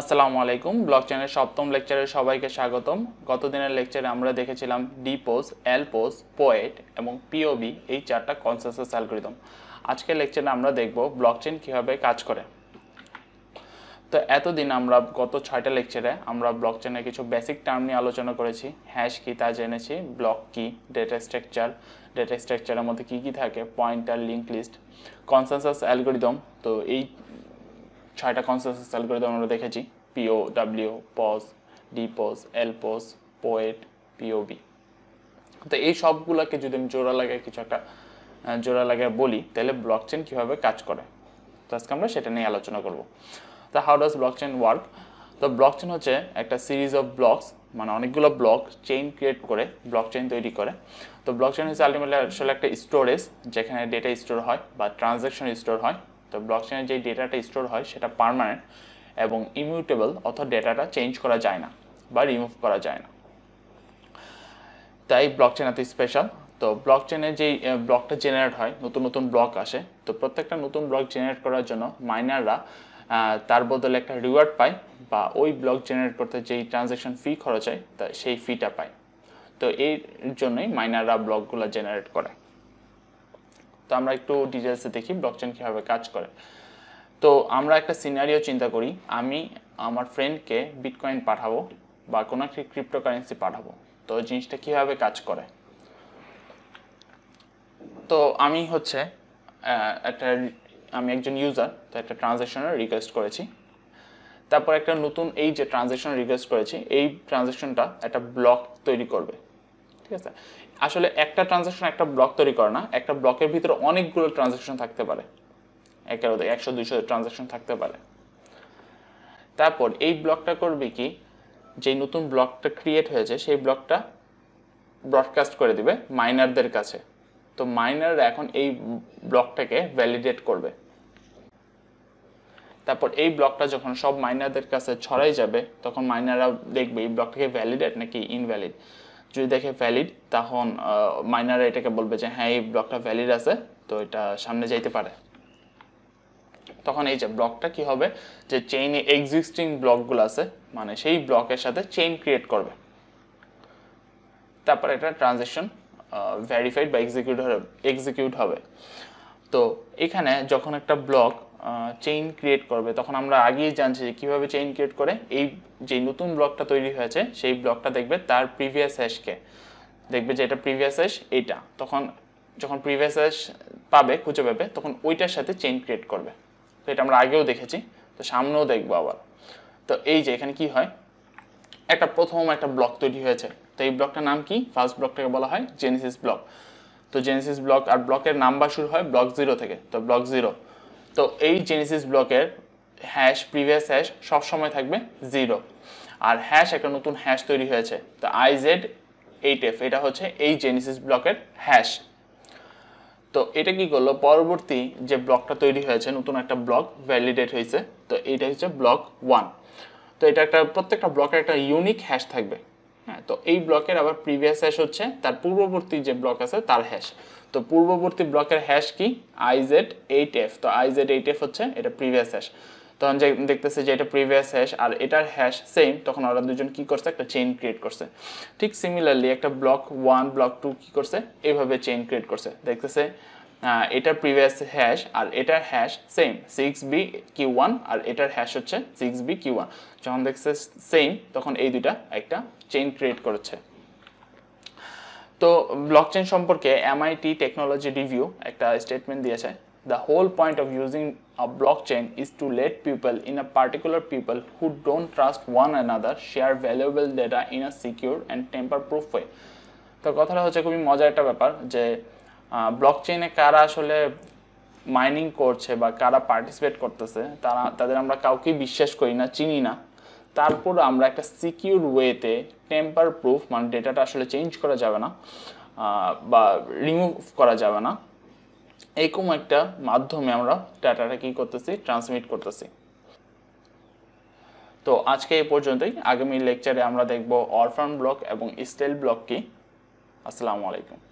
আসসালামু আলাইকুম ব্লক চ্যানেলের সপ্তম লেকচারে সবাইকে স্বাগতম গতদিনের লেকচারে আমরা দেখেছিলাম ডিপোজ এলপোজ পোয়েট এবং পিওবি এই চারটা কনসেন্সাস অ্যালগোরিদম আজকের লেকচারে আমরা দেখব ব্লকচেন কীভাবে কাজ করে তো এতদিন আমরা গত ছয়টা লেকচারে আমরা ব্লকচেনের কিছু বেসিক টার্ম নিয়ে আলোচনা করেছি হ্যাশ কি তা জেনেছি ব্লক কি ডেটা স্ট্রাকচার ডেটা স্ট্রাকচারের মধ্যে কি কি থাকে pointer link list consensus algorithm তো এই ছয়টা কনসেন্সাস অ্যালগোরিদম আমরা দেখেছি পিও ডাব্লিউ PoS DPoS LPoS PoET PoB তো এই সবগুলোকে যদি আমি জোড়া লাগায় কিছু একটা জোড়া লাগায় বলি তাহলে ব্লক চেন কীভাবে কাজ করে তো আজকে আমরা সেটা নিয়ে আলোচনা করব তো how does blockchain work তো ব্লক চেন হচ্ছে একটা সিরিজ অফ ব্লকস মানে অনেকগুলো ব্লক চেইন ক্রিয়েট করে ব্লক চেইন তৈরি করে তো ব্লক চেইন হচ্ছে আলটিমেটলি আসলে একটা স্টোরেজ যেখানে ডেটা স্টোর হয় বা ট্রানজ্যাকশন স্টোর হয় তো ব্লকচেনের যে ডেটাটা স্টোর হয় সেটা পারমানেন্ট এবং ইমিউটেবল অর্থাৎ ডেটাটা চেঞ্জ করা যায় না বা রিমুভ করা যায় না তাই ব্লকচেন এত স্পেশাল তো চেনে যেই ব্লকটা জেনারেট হয় নতুন নতুন ব্লক আসে তো প্রত্যেকটা নতুন ব্লক জেনারেট করার জন্য মাইনাররা তার বদলে একটা রিওয়ার্ড পায় বা ওই ব্লক জেনারেট করতে যেই ট্রানজ্যাকশন ফি খরচ হয় তা সেই ফিটা পায় তো এর জন্যই মাইনাররা ব্লকগুলো জেনারেট করে তো আমরা একটু ডিটেলসে দেখি ব্লকচেন কীভাবে কাজ করে তো আমরা একটা সিনারিও চিন্তা করি আমি আমার ফ্রেন্ডকে বিটকয়েন পাঠাবো বা কোনো একটি ক্রিপ্টোকারেন্সি পাঠাবো তো জিনিসটা কীভাবে কাজ করে তো আমি হচ্ছে একটা আমি একজন ইউজার তো একটা ট্রানজ্যাকশনের রিকোয়েস্ট করেছি তারপর একটা নতুন এই যে ট্রানজ্যাকশন রিকোয়েস্ট করেছি এই ট্রানজ্যাকশনটা একটা ব্লক তৈরি করবে ঠিক আছে আসলে একটা ট্রানজাকশন একটা ব্লক তৈরি করে না একটা ব্লকের ভিতরে অনেকগুলো ট্রানজাকশন থাকতে পারে একেবারে একশো দুইশো ট্রানজাকশন থাকতে পারে তারপর এই ব্লকটা করবে কি যে নতুন ব্লকটা ক্রিয়েট হয়েছে সেই ব্লকটা ব্রডকাস্ট করে দিবে মাইনারদের কাছে তো মাইনাররা এখন এই ব্লকটাকে ভ্যালিডেট করবে তারপর এই ব্লকটা যখন সব মাইনারদের কাছে ছড়াই যাবে তখন মাইনাররা দেখবে এই ব্লকটাকে ভ্যালিডেট নাকি ইনভ্যালিড যদি দেখে ভ্যালিড তখন মাইনার এটাকে বলবে যে হ্যাঁ এই ব্লকটা ভ্যালিড আছে তো এটা সামনে যাইতে পারে তখন এই যে ব্লকটা কি হবে যে চেইনে এক্সিস্টিং ব্লকগুলো আছে মানে সেই ব্লকের সাথে চেইন ক্রিয়েট করবে তারপর একটা ট্রানজেকশন ভেরিফাইড বা এক্সিকিউট হবে এক্সিকিউট হবে তো এখানে যখন একটা ব্লক চেইন ক্রিয়েট করবে তখন আমরা আগেই জানছি যে কীভাবে চেইন ক্রিয়েট করে এই যে নতুন ব্লকটা তৈরি হয়েছে সেই ব্লকটা দেখবে তার প্রিভিয়াস হ্যাশকে দেখবে যে এটা প্রিভিয়াস হ্যাশ এইটা তখন যখন প্রিভিয়াস হ্যাশ পাবে খুঁজে পাবে তখন ওইটার সাথে চেইন ক্রিয়েট করবে তো এটা আমরা আগেও দেখেছি তো সামনেও দেখবো আবার তো এই যে এখানে কি হয় একটা প্রথম একটা ব্লক তৈরি হয়েছে তো এই ব্লকটার নাম কি ফার্স্ট ব্লকটাকে বলা হয় জেনেসিস ব্লক তো জেনেসিস ব্লক আর ব্লকের নাম্বার শুরু হয় ব্লক জিরো থেকে তো ব্লক জিরো তো এই জেনেসিস ব্লকের হ্যাশ প্রিভিয়াস হ্যাশ সবসময় থাকবে জিরো আর হ্যাশ একটা নতুন হ্যাশ তৈরি হয়েছে তো আই জেড এইট এফ এটা হচ্ছে এই জেনেসিস ব্লকের হ্যাশ তো এটা কি করলো পরবর্তী যে ব্লকটা তৈরি হয়েছে নতুন একটা ব্লক ভ্যালিডেট হয়েছে তো এটা হচ্ছে ব্লক ওয়ান তো এটা একটা প্রত্যেকটা ব্লকের একটা ইউনিক হ্যাশ থাকবে হ্যাঁ তো এই ব্লকের আবার প্রিভিয়াস হ্যাশ হচ্ছে তার পূর্ববর্তী যে ব্লক আছে তার হ্যাশ তো পূর্ববর্তী ব্লকের হ্যাশ কি আইজেড এইট এফ তো আইজেড এইট এফ হচ্ছে এটা প্রিভিয়াস হ্যাশ তখন যে দেখতেছে যে এটা প্রিভিয়াস হ্যাশ আর এটার হ্যাশ সেম তখন ওরা দুজন কি করছে একটা চেইন ক্রিয়েট করছে ঠিক সিমিলারলি একটা ব্লক ওয়ান ব্লক টু কী করছে এইভাবে চেইন ক্রিয়েট করছে দেখতেছে এটার প্রিভিয়াস হ্যাশ আর এটার hash same six B Q one আর এটার হ্যাশ হচ্ছে সিক্স বি কিউ ওয়ান যখন দেখছে সেম তখন এই দুইটা একটা চেইন ক্রিয়েট করেছে তো ব্লক চেন সম্পর্কে এমআইটি টেকনোলজি রিভিউ একটা স্টেটমেন্ট দিয়েছে the whole point of using a block blockchain is to let people in a particular people who don't trust one another share valuable data in a secure and tamper proof way তো কথাটা হচ্ছে খুবই মজার একটা ব্যাপার যে block চেইনে কারা আসলে মাইনিং করছে বা কারা পার্টিসিপেট করতেছে তারা তাদের আমরা কাউকেই বিশ্বাস করি না চিনি না তারপর আমরা একটা সিকিউর ওয়েতে টেম্পার প্রুফ মানে ডেটাটা আসলে চেঞ্জ করা যাবে না বা রিমুভ করা যাবে না এরকম একটা মাধ্যমে আমরা ডাটাটা কী করতেছি ট্রান্সমিট করতেছি তো আজকে এই পর্যন্তই আগামী লেকচারে আমরা দেখব অরফান ব্লক এবং স্টেল ব্লক কি আসসালামু আলাইকুম